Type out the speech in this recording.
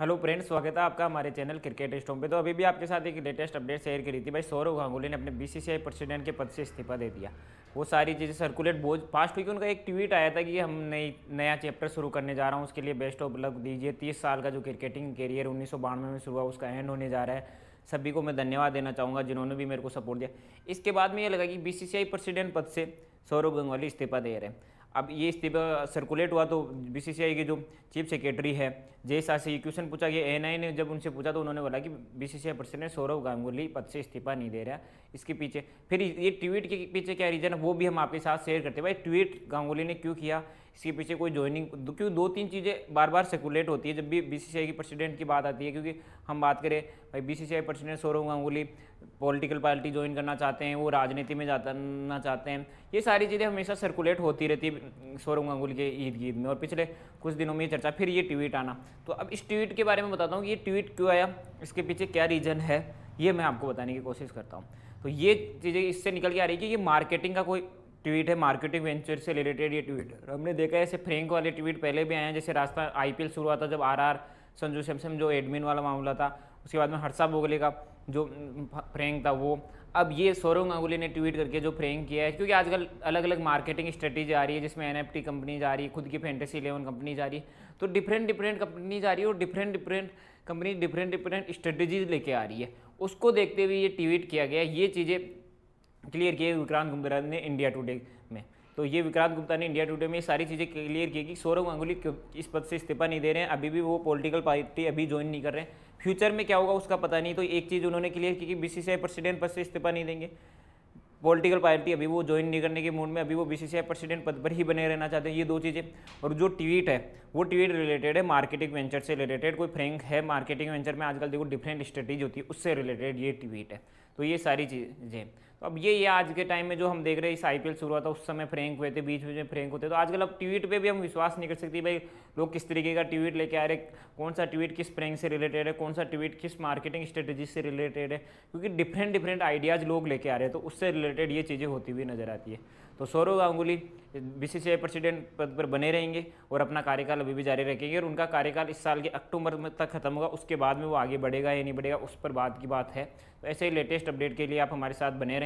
hello friends स्वागत है आपका हमारे चैनल क्रिकेट स्टोम पे तो अभी भी आपके साथ एक लेटेस्ट अपडेट शेयर करी थी भाई सौरव गांगुली ने अपने बीसीसीआई प्रेसिडेंट के पद से इस्तीफा दे दिया वो सारी चीज़ें सर्कुलेट बहुत फास्ट हुई कि उनका एक ट्वीट आया था कि हम नई नया चैप्टर शुरू करने जा रहा हूँ उसके लिए बेस्ट ऑफ लक दीजिए तीस साल का जो क्रिकेटिंग करियर उन्नीस में शुरू हुआ उसका एंड होने जा रहा है सभी को मैं धन्यवाद देना चाहूँगा जिन्होंने भी मेरे को सपोर्ट दिया इसके बाद में ये लगा कि बी प्रेसिडेंट पद से सौरव गंगवाली इस्तीफा दे रहे हैं अब ये इस्तीफा सर्कुलेट हुआ तो बीसीसीआई के जो चीफ सेक्रेटरी है जैसा से ये क्वेश्चन पूछा गया एएनआई ने जब उनसे पूछा तो उन्होंने बोला कि बीसीसीआई प्रेसिडेंट सौरव गांगुली पद से इस्तीफा नहीं दे रहा इसके पीछे फिर ये ट्वीट के पीछे क्या रीज़न है वो भी हम आपके साथ शेयर करते हैं भाई ट्वीट गांगुली ने क्यों किया इसके पीछे कोई ज्वाइनिंग क्योंकि दो तीन चीज़ें बार बार सर्कुलेट होती है जब भी बी की प्रेसिडेंट की बात आती है क्योंकि हम बात करें भाई बी president Saurav Ganguly political party join करना चाहते हैं वो राजनीति में जाना चाहते हैं ये सारी चीज़ें हमेशा सर्कुलेट होती रहती है सौरव गांगुली के ईद की ईद में और पिछले कुछ दिनों में ये चर्चा फिर ये ट्वीट आना तो अब इस ट्वीट के बारे में बताता हूँ ये ट्वीट क्यों आया इसके पीछे क्या रीज़न है ये मैं आपको बताने की कोशिश करता हूँ तो ये चीज़ें इससे निकल के आ रही है कि ये मार्केटिंग का कोई ट्वीट है मार्केटिंग वेंचर से रिलेटेड ये ट्वीट है हमने देखा है ऐसे फ्रेंक वाले ट्वीट पहले भी आए हैं जैसे रास्ता आईपीएल शुरू हुआ था जब आरआर संजू सैमसम जो एडमिन वाला मामला था उसके बाद में हर्षा बोगले का जो फ्रेंक था वो अब ये सौरव गांगुली ने ट्वीट करके जो फ्रेंक किया है क्योंकि आजकल अलग अलग मार्केटिंग स्ट्रेटेजी आ रही है जिसमें एन कंपनी जा रही है खुद की फैंटेसी इलेवन कंपनी जा रही है तो डिफरेंट डिफरेंट कंपनी जा रही है और different different company different different strategies लेके आ रही है उसको देखते हुए ये ट्वीट किया गया ये चीज़ें क्लियर किए विक्रांत गुप्ता ने इंडिया टुडे में तो ये विक्रांत गुप्ता ने इंडिया टुडे में सारी चीज़ें क्लियर की कि सौरव गांगुली इस पद से इस्तीफा नहीं दे रहे हैं अभी भी वो पॉलिटिकल पार्टी अभी ज्वाइन नहीं कर रहे हैं फ्यूचर में क्या होगा उसका पता नहीं तो एक चीज़ उन्होंने क्लियर की कि बी प्रेसिडेंट पद से इस्तीफा नहीं देंगे पॉलिटिकल पार्टी अभी वो ज्वाइन नहीं करने के मूड में अभी वो बी प्रेसिडेंट पद पर ही बने रहना चाहते हैं ये दो चीज़ें और जो ट्वीट है वो ट्वीट रिलेटेड है मार्केटिंग वेंचर से रिलेटेड कोई फ्रेंक है मार्केटिंग वेंचर में आजकल देखो डिफरेंट स्ट्रेटेजी होती है उससे रिलेटेड ये ट्वीट है तो ये सारी चीज़ें तो अब ये ये आज के टाइम में जो हम देख रहे हैं इस आई शुरू हुआ था उस समय फ्रेंक हुए थे बीच बीच में फ्रेंक होते तो आजकल अब ट्वीट पे भी हम विश्वास नहीं कर सकते भाई लोग किस तरीके का ट्वीट लेके आ रहे कौन सा ट्वीट किस फ्रेंक से रिलेटेड है कौन सा ट्वीट किस मार्केटिंग स्ट्रेटेजी से रिलेटेड है क्योंकि डिफरेंट डिफरेंट आइडियाज़ लोग लेके आ रहे हैं तो उससे रिलेटेड ये चीज़ें होती हुई नजर आती है तो सौरव गांगुली आई प्रेसिडेंट पद पर बने रहेंगे और अपना कार्यकाल अभी भी जारी रखेंगे और उनका कार्यकाल इस साल के अक्टूबर में तक खत्म होगा उसके बाद में वो आगे बढ़ेगा या नहीं बढ़ेगा उस पर बाद की बात है तो ऐसे ही लेटेस्ट अपडेट के लिए आप हमारे साथ बने रहें